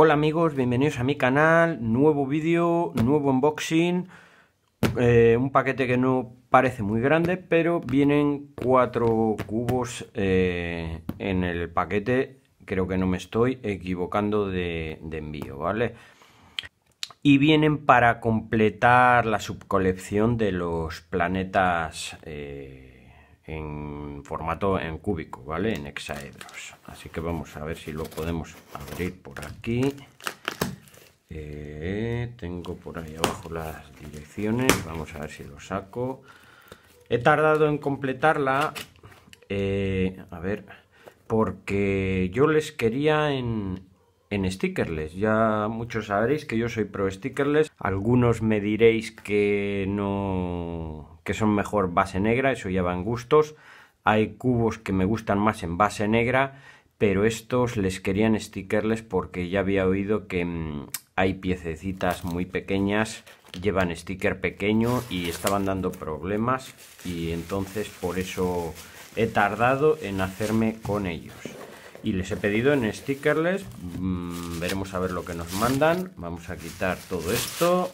Hola amigos, bienvenidos a mi canal, nuevo vídeo, nuevo unboxing, eh, un paquete que no parece muy grande, pero vienen cuatro cubos eh, en el paquete, creo que no me estoy equivocando de, envío, ¿vale? Y vienen para completar la subcolección de los planetas... Eh, en formato en cúbico, ¿vale? En hexaedros. Así que vamos a ver si lo podemos abrir por aquí. Eh, tengo por ahí abajo las direcciones. Vamos a ver si lo saco. He tardado en completarla. Eh, a ver, porque yo les quería en, en stickerless. Ya muchos sabréis que yo soy pro stickerless. Algunos me diréis que no que son mejor base negra, eso ya va gustos. Hay cubos que me gustan más en base negra, pero estos les querían stickerles porque ya había oído que mm, hay piececitas muy pequeñas, llevan sticker pequeño y estaban dando problemas y entonces por eso he tardado en hacerme con ellos. Y les he pedido en stickerless, mm, veremos a ver lo que nos mandan. Vamos a quitar todo esto.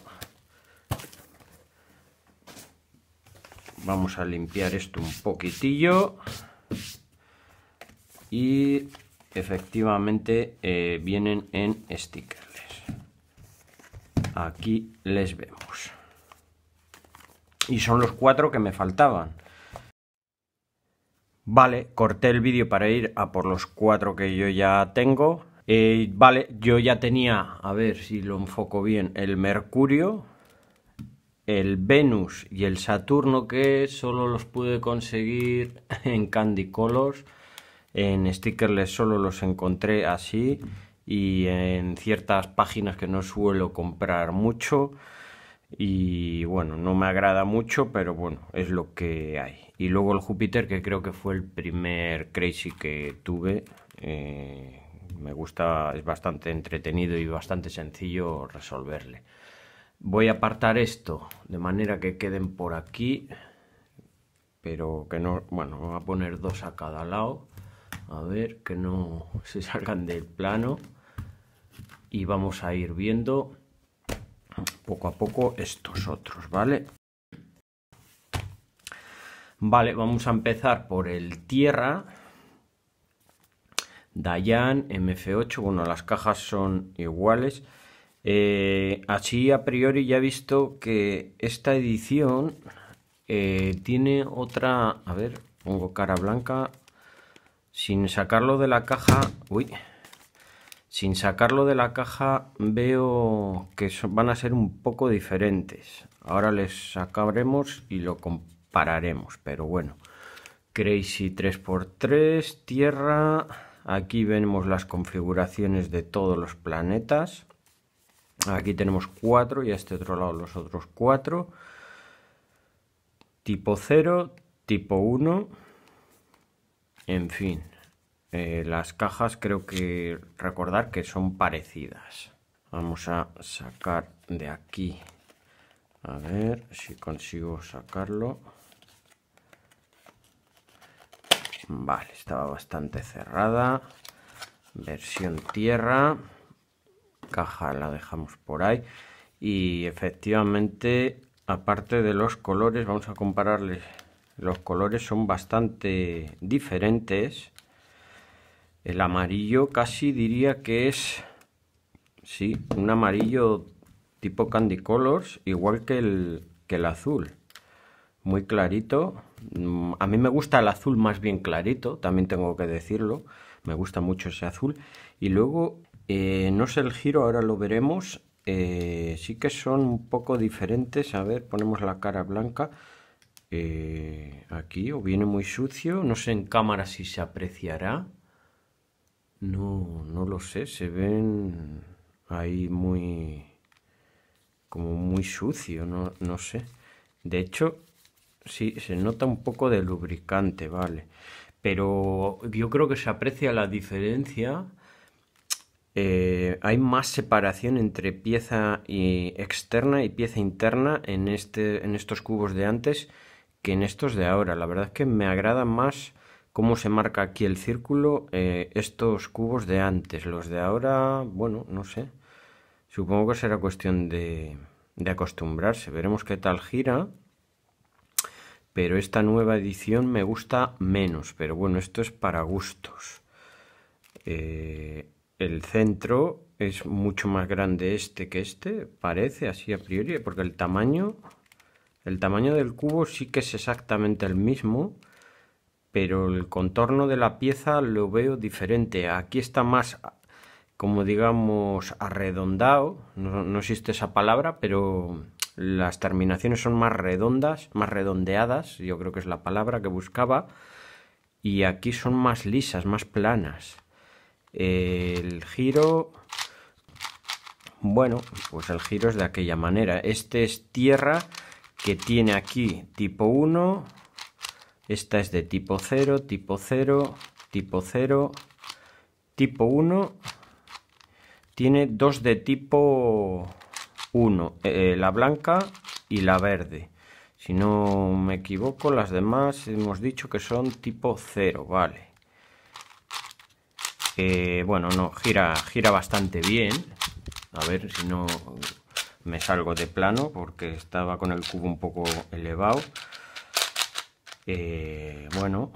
vamos a limpiar esto un poquitillo y efectivamente eh, vienen en stickers aquí les vemos y son los cuatro que me faltaban vale corté el vídeo para ir a por los cuatro que yo ya tengo eh, vale yo ya tenía a ver si lo enfoco bien el mercurio el Venus y el Saturno que solo los pude conseguir en Candy Colors. En stickerless solo los encontré así y en ciertas páginas que no suelo comprar mucho. Y bueno, no me agrada mucho, pero bueno, es lo que hay. Y luego el Júpiter, que creo que fue el primer Crazy que tuve. Eh, me gusta, es bastante entretenido y bastante sencillo resolverle. Voy a apartar esto de manera que queden por aquí, pero que no, bueno, voy a poner dos a cada lado, a ver que no se salgan del plano y vamos a ir viendo poco a poco estos otros, ¿vale? Vale, vamos a empezar por el tierra. Dayan, MF8, bueno, las cajas son iguales. Eh, así a priori ya he visto que esta edición eh, tiene otra... A ver, pongo cara blanca. Sin sacarlo de la caja... Uy. Sin sacarlo de la caja veo que van a ser un poco diferentes. Ahora les sacaremos y lo compararemos. Pero bueno. Crazy 3x3, Tierra. Aquí vemos las configuraciones de todos los planetas. Aquí tenemos cuatro, y a este otro lado los otros cuatro, Tipo 0, tipo 1. En fin, eh, las cajas creo que recordar que son parecidas. Vamos a sacar de aquí. A ver si consigo sacarlo. Vale, estaba bastante cerrada. Versión tierra caja la dejamos por ahí y efectivamente aparte de los colores vamos a compararles los colores son bastante diferentes el amarillo casi diría que es sí un amarillo tipo candy colors igual que el que el azul muy clarito mm, a mí me gusta el azul más bien clarito también tengo que decirlo me gusta mucho ese azul y luego eh, no sé el giro, ahora lo veremos. Eh, sí que son un poco diferentes. A ver, ponemos la cara blanca eh, aquí o viene muy sucio. No sé en cámara si se apreciará. No, no lo sé. Se ven ahí muy como muy sucio, no, no sé. De hecho, sí, se nota un poco de lubricante, vale. Pero yo creo que se aprecia la diferencia eh, hay más separación entre pieza externa y pieza interna este, en, estos cubos de antes que en estos de ahora. La verdad es que me agrada más cómo se marca aquí el círculo eh, estos cubos de antes. Los de ahora, bueno, no sé. Supongo que será cuestión de, acostumbrarse. Veremos qué tal gira. Pero esta nueva edición me gusta menos. Pero bueno, esto es para gustos. Eh, el centro es mucho más grande este que este, parece así a priori, porque el tamaño, el tamaño del cubo sí que es exactamente el mismo, pero el contorno de la pieza lo veo diferente. Aquí está más, como digamos, arredondado, no, no existe esa palabra, pero las terminaciones son más redondas, más redondeadas, yo creo que es la palabra que buscaba, y aquí son más lisas, más planas. El giro... Bueno, pues el giro es de aquella manera. Este es tierra que tiene aquí tipo 1. Esta es de tipo 0, tipo 0, tipo 0, tipo 1. Tiene dos de tipo 1, eh, la blanca y la verde. Si no me equivoco, las demás hemos dicho que son tipo 0, vale bueno, no, gira, gira bastante bien. A ver si no me salgo de plano porque estaba con el cubo un poco elevado. Eh, bueno,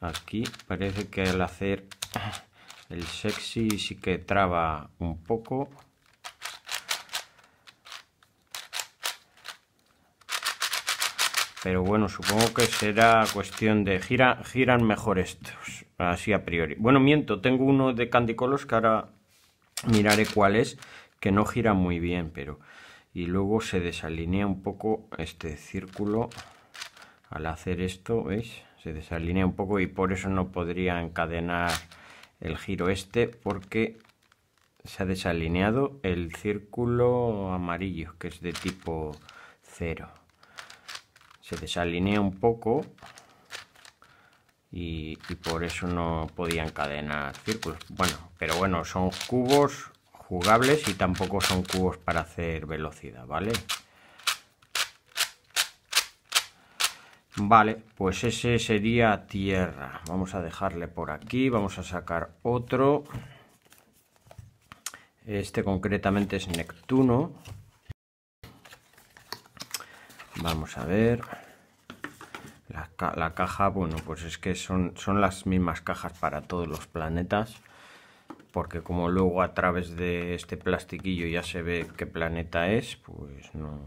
aquí parece que al hacer el sexy sí que traba un poco. Pero bueno, supongo que será cuestión de gira, giran mejor estos así a priori. Bueno, miento, tengo uno de Candy que ahora miraré cuál es, que no gira muy bien, pero... Y luego se desalinea un poco este círculo al hacer esto, ¿veis? Se desalinea un poco y por eso no podría encadenar el giro este porque se ha desalineado el círculo amarillo que es de tipo cero. Se desalinea un poco y, por eso no podían encadenar círculos. Bueno, pero bueno, son cubos jugables y tampoco son cubos para hacer velocidad, ¿vale? Vale, pues ese sería tierra. Vamos a dejarle por aquí, vamos a sacar otro. Este concretamente es Neptuno. Vamos a ver. La, caja, bueno, pues es que son, son las mismas cajas para todos los planetas. Porque como luego a través de este plastiquillo ya se ve qué planeta es, pues no...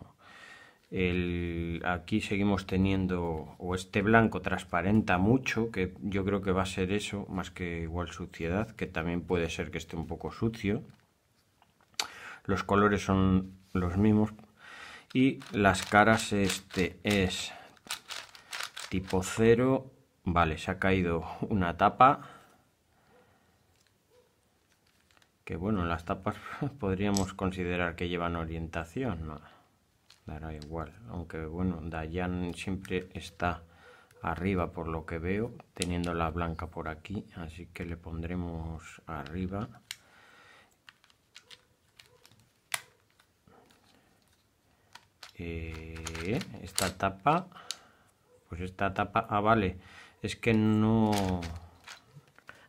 aquí seguimos teniendo, o este blanco transparenta mucho, que yo creo que va a ser eso, más que igual suciedad, que también puede ser que esté un poco sucio. Los colores son los mismos. Y las caras, este es tipo cero. Vale, se ha caído una tapa. Que bueno, las tapas podríamos considerar que llevan orientación, Dará igual, aunque bueno, Dayan siempre está arriba por lo que veo, teniendo la blanca por aquí, así que le pondremos arriba. Eh, esta tapa pues esta tapa, ah, vale, es que no...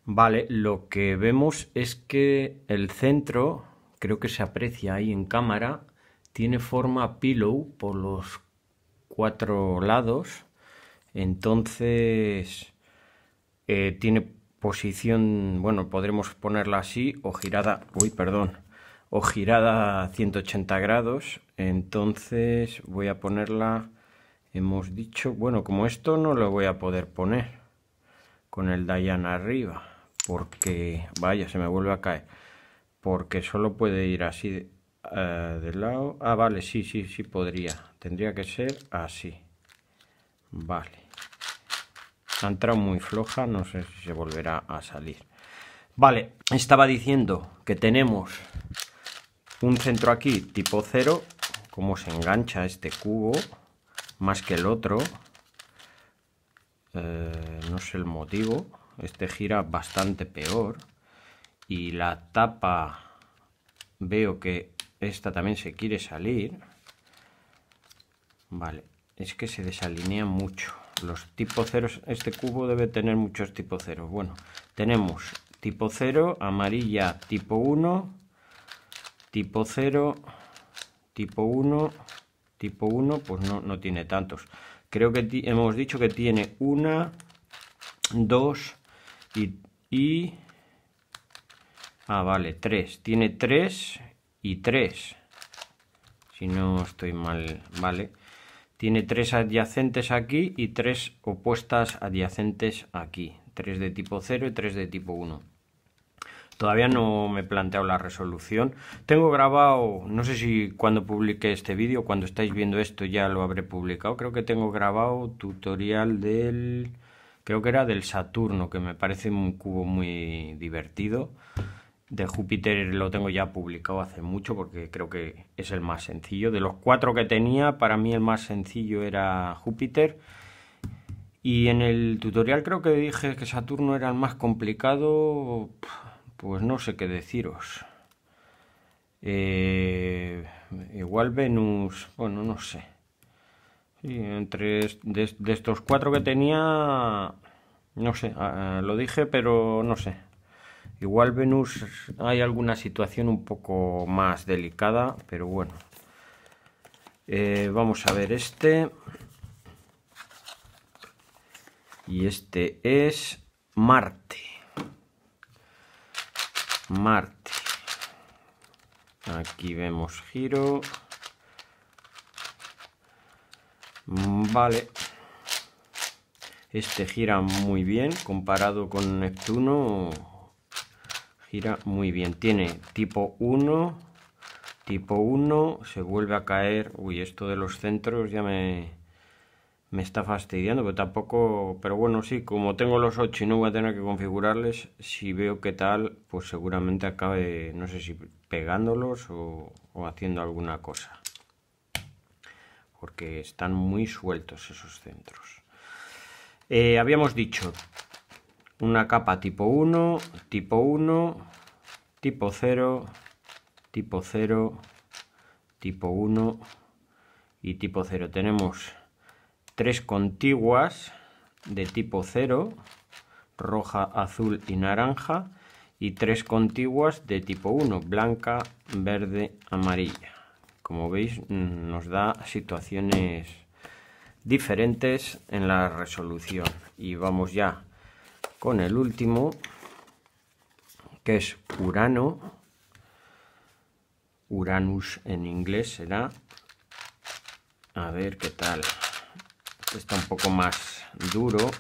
Vale, lo que vemos es que el centro, creo que se aprecia ahí en cámara, tiene forma pillow por los cuatro lados, entonces eh, tiene posición, bueno, podremos ponerla así o girada, uy, perdón, o girada 180 grados, entonces voy a ponerla hemos dicho, bueno, como esto no lo voy a poder poner con el Dayan arriba, porque, vaya, se me vuelve a caer, porque solo puede ir así eh, de, lado. Ah, vale, sí, sí, sí podría, tendría que ser así, vale. Ha entrado muy floja, no sé si se volverá a salir. Vale, estaba diciendo que tenemos un centro aquí tipo cero. cómo se engancha este cubo, más que el otro. Eh, no sé el motivo. Este gira bastante peor. Y la tapa veo que esta también se quiere salir. Vale, es que se desalinea mucho. Los tipo ceros, este cubo debe tener muchos tipo ceros. Bueno, tenemos tipo cero amarilla tipo 1, tipo 0, tipo 1 tipo 1 pues no, tiene tantos. Creo que hemos dicho que tiene una, dos y, y... Ah, vale, tres. Tiene tres y tres. Si no estoy mal, vale. Tiene tres adyacentes aquí y tres opuestas adyacentes aquí. Tres de tipo 0 y 3 de tipo 1. Todavía no me he planteado la resolución. Tengo grabado, no sé si cuando publiqué este vídeo, cuando estáis viendo esto ya lo habré publicado. Creo que tengo grabado tutorial del, creo que era del Saturno, que me parece un cubo muy divertido. De Júpiter lo tengo ya publicado hace mucho porque creo que es el más sencillo. De los cuatro que tenía, para mí el más sencillo era Júpiter. Y en el tutorial creo que dije que Saturno era el más complicado. Pues no sé qué deciros. Eh, igual Venus, bueno, no sé. entre de, estos cuatro que tenía, no sé, ah, ah, lo dije, pero no sé. Igual Venus hay alguna situación un poco más delicada, pero bueno. Eh, vamos a ver este. Y este es Marte. Marte. Aquí vemos giro. Vale. Este gira muy bien comparado con Neptuno. Gira muy bien. Tiene tipo 1, tipo 1, se vuelve a caer. Uy, esto de los centros ya me me está fastidiando, pero tampoco, pero bueno, sí, como tengo los 8 y no voy a tener que configurarles, si veo qué tal, pues seguramente acabe, no sé si pegándolos o, o haciendo alguna cosa, porque están muy sueltos esos centros. Eh, habíamos dicho una capa tipo 1, tipo 1, tipo 0, tipo 0, tipo 1 y tipo 0. Tenemos tres contiguas de tipo 0, roja, azul y naranja, y tres contiguas de tipo 1, blanca, verde, amarilla. Como veis, nos da situaciones diferentes en la resolución. Y vamos ya con el último, que es Urano. Uranus en inglés será. A ver qué tal está un poco más duro.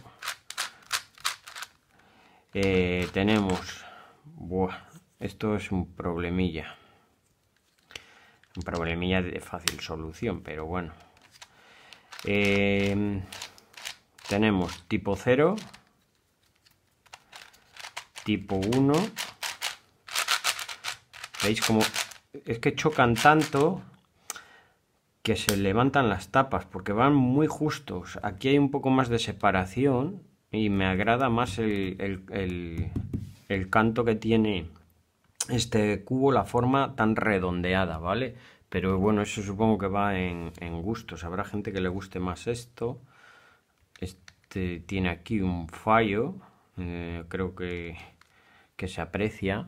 Eh, tenemos... Buah, esto es un problemilla. Un problemilla de fácil solución, pero bueno. Em, tenemos tipo 0, tipo 1. ¿Veis cómo...? Es que chocan tanto que se levantan las tapas porque van muy justos. Aquí hay un poco más de separación y me agrada más el, el, canto que tiene este cubo, la forma tan redondeada, ¿vale? Pero bueno, eso supongo que va en, en gustos. Habrá gente que le guste más esto. Este tiene aquí un fallo. Eh, creo que, que se aprecia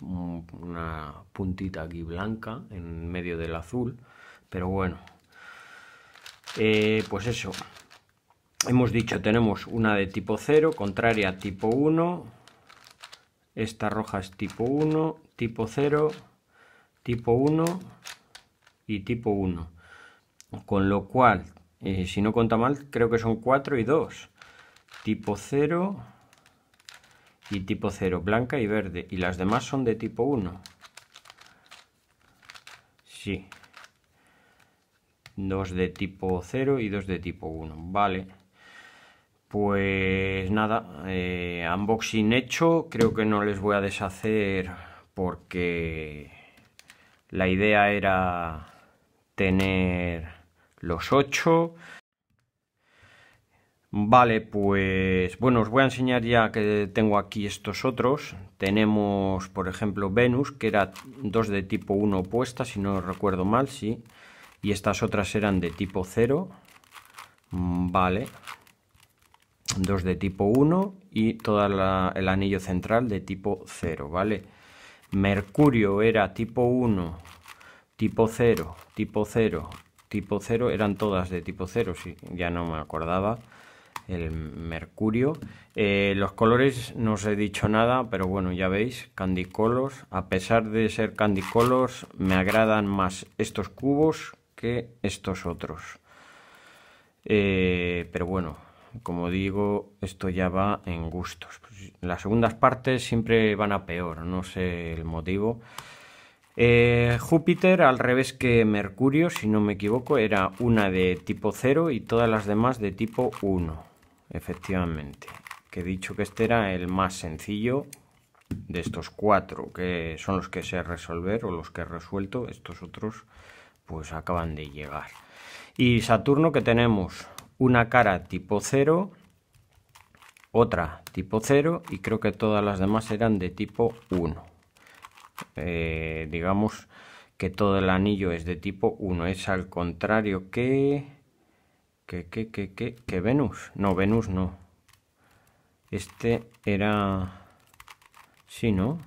una puntita aquí blanca en medio del azul pero bueno. Eh, pues eso, hemos dicho, tenemos una de tipo 0, contraria tipo 1, esta roja es tipo 1, tipo 0, tipo 1 y tipo 1. Con lo cual, eh, si no cuenta mal, creo que son 4 y 2. Tipo 0 y tipo 0, blanca y verde. Y las demás son de tipo 1. Sí, dos de tipo 0 y dos de tipo 1, vale. Pues nada, eh, unboxing hecho, creo que no les voy a deshacer porque la idea era tener los 8. Vale, pues bueno, os voy a enseñar ya que tengo aquí estos otros. Tenemos, por ejemplo, Venus, que era dos de tipo 1 opuesta, si no recuerdo mal, sí y estas otras eran de tipo 0, mm, vale, dos de tipo 1 y todo el anillo central de tipo 0, ¿vale? Mercurio era tipo 1, tipo 0, tipo 0, tipo 0, eran todas de tipo 0, si ya no me acordaba el mercurio. Eh, los colores no os he dicho nada, pero bueno, ya veis, candy colors. A pesar de ser candy colors, me agradan más estos cubos estos otros. Eh, pero bueno, como digo, esto ya va en gustos. Pues, las segundas partes siempre van a peor, no sé el motivo. Eh, Júpiter, al revés que Mercurio, si no me equivoco, era una de tipo 0 y todas las demás de tipo 1, efectivamente. Que he dicho que este era el más sencillo de estos cuatro, que son los que sé resolver o los que he resuelto, estos otros pues acaban de llegar. Y Saturno que tenemos una cara tipo 0, otra tipo 0 y creo que todas las demás eran de tipo 1. Eh, digamos que todo el anillo es de tipo 1, es al contrario que... que, que, que, que, que Venus. No, Venus no. Este era... Sí, ¿no?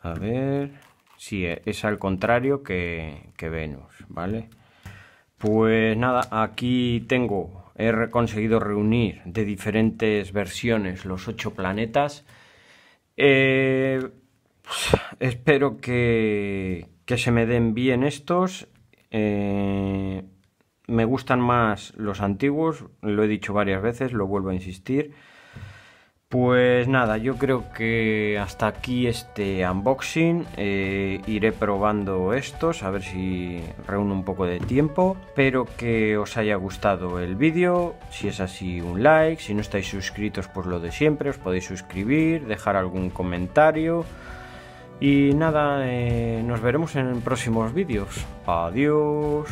A ver... Sí, e, es al contrario que, Venus, ¿vale? Pues nada, aquí tengo, he conseguido reunir de diferentes versiones los ocho planetas. Eh, espero que, que, se me den bien estos. Eh, me gustan más los antiguos, lo he dicho varias veces, lo vuelvo a insistir. Pues nada, yo creo que hasta aquí este unboxing. Eh, iré probando estos a ver si reúno un poco de tiempo. Espero que os haya gustado el vídeo. Si es así, un like. Si no estáis suscritos, pues lo de siempre. Os podéis suscribir, dejar algún comentario. Y nada, eh, nos veremos en próximos vídeos. Adiós.